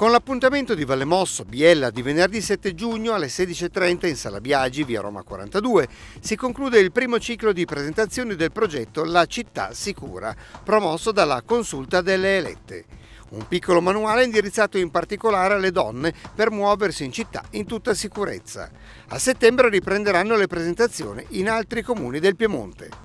Con l'appuntamento di Vallemosso Biella di venerdì 7 giugno alle 16.30 in Sala Biagi, via Roma 42, si conclude il primo ciclo di presentazioni del progetto La città sicura, promosso dalla Consulta delle Elette. Un piccolo manuale indirizzato in particolare alle donne per muoversi in città in tutta sicurezza. A settembre riprenderanno le presentazioni in altri comuni del Piemonte.